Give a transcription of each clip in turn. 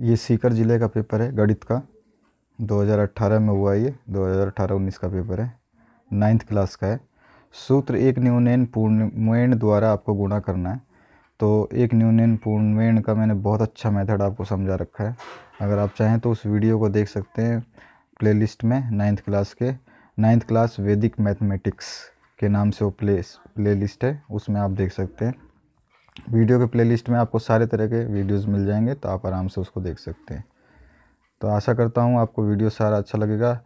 ये सीकर ज़िले का पेपर है गणित का 2018 में हुआ ये 2018-19 का पेपर है नाइन्थ क्लास का है सूत्र एक न्यूनयन पूर्णवेण द्वारा आपको गुणा करना है तो एक न्यूनयन पूर्णवेण का मैंने बहुत अच्छा मेथड आपको समझा रखा है अगर आप चाहें तो उस वीडियो को देख सकते हैं प्ले में नाइन्थ क्लास के नाइन्थ क्लास वैदिक मैथमेटिक्स के नाम से वो प्ले प्ले लिस्ट है उसमें आप देख सकते हैं वीडियो के प्लेलिस्ट में आपको सारे तरह के वीडियोस मिल जाएंगे तो आप आराम से उसको देख सकते हैं तो आशा करता हूँ आपको वीडियो सारा अच्छा लगेगा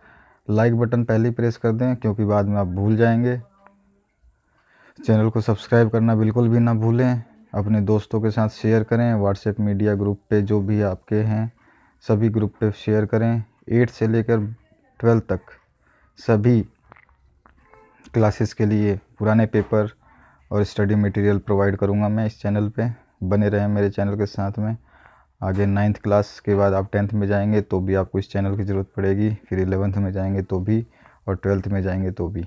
लाइक बटन पहले ही प्रेस कर दें क्योंकि बाद में आप भूल जाएंगे चैनल को सब्सक्राइब करना बिल्कुल भी ना भूलें अपने दोस्तों के साथ शेयर करें व्हाट्सएप मीडिया ग्रुप पर जो भी आपके हैं सभी ग्रुप पर शेयर करें एट से लेकर ट्वेल्थ तक सभी क्लासेस के लिए पुराने पेपर और स्टडी मटेरियल प्रोवाइड करूँगा मैं इस चैनल पे बने रहें मेरे चैनल के साथ में आगे नाइन्थ क्लास के बाद आप टेंथ में जाएंगे तो भी आपको इस चैनल की ज़रूरत पड़ेगी फिर एलेवंथ में जाएंगे तो भी और ट्वेल्थ में जाएंगे तो भी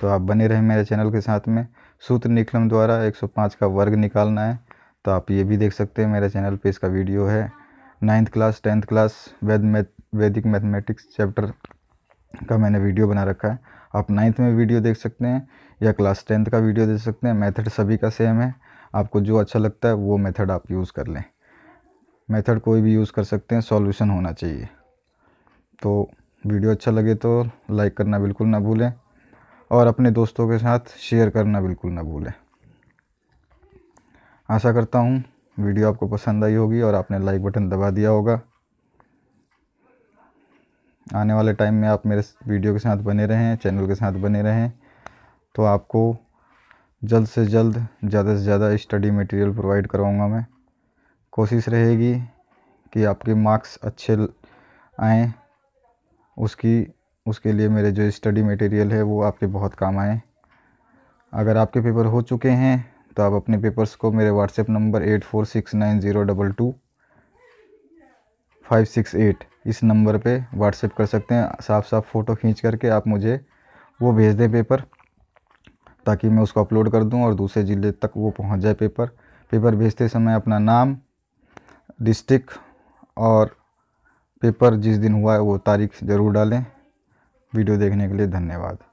तो आप बने रहें मेरे चैनल के साथ में सूत्र निकलम द्वारा 105 का वर्ग निकालना है तो आप ये भी देख सकते हैं मेरे चैनल पे इसका वीडियो है नाइन्थ क्लास टेंथ क्लास वैद मैथ वैदिक मैथमेटिक्स चैप्टर का मैंने वीडियो बना रखा है आप नाइन्थ में वीडियो देख सकते हैं या क्लास टेंथ का वीडियो दे सकते हैं मेथड सभी का सेम है आपको जो अच्छा लगता है वो मेथड आप यूज़ कर लें मेथड कोई भी यूज़ कर सकते हैं सॉल्यूशन होना चाहिए तो वीडियो अच्छा लगे तो लाइक करना बिल्कुल ना भूलें और अपने दोस्तों के साथ शेयर करना बिल्कुल ना भूलें आशा करता हूँ वीडियो आपको पसंद आई होगी और आपने लाइक बटन दबा दिया होगा आने वाले टाइम में आप मेरे वीडियो के साथ बने रहें चैनल के साथ बने रहें तो आपको जल्द से जल्द ज़्यादा से ज़्यादा स्टडी मटेरियल प्रोवाइड करवाऊँगा मैं कोशिश रहेगी कि आपके मार्क्स अच्छे आए उसकी उसके लिए मेरे जो स्टडी मटेरियल है वो आपके बहुत काम आए अगर आपके पेपर हो चुके हैं तो आप अपने पेपर्स को मेरे WhatsApp number eight four six nine zero double two five six eight इस नंबर पे व्हाट्सएप कर सकते हैं साफ साफ फ़ोटो खींच करके आप मुझे वो भेज दें पेपर ताकि मैं उसको अपलोड कर दूं और दूसरे ज़िले तक वो पहुंच जाए पेपर पेपर भेजते समय अपना नाम डिस्ट्रिक्ट और पेपर जिस दिन हुआ है वो तारीख ज़रूर डालें वीडियो देखने के लिए धन्यवाद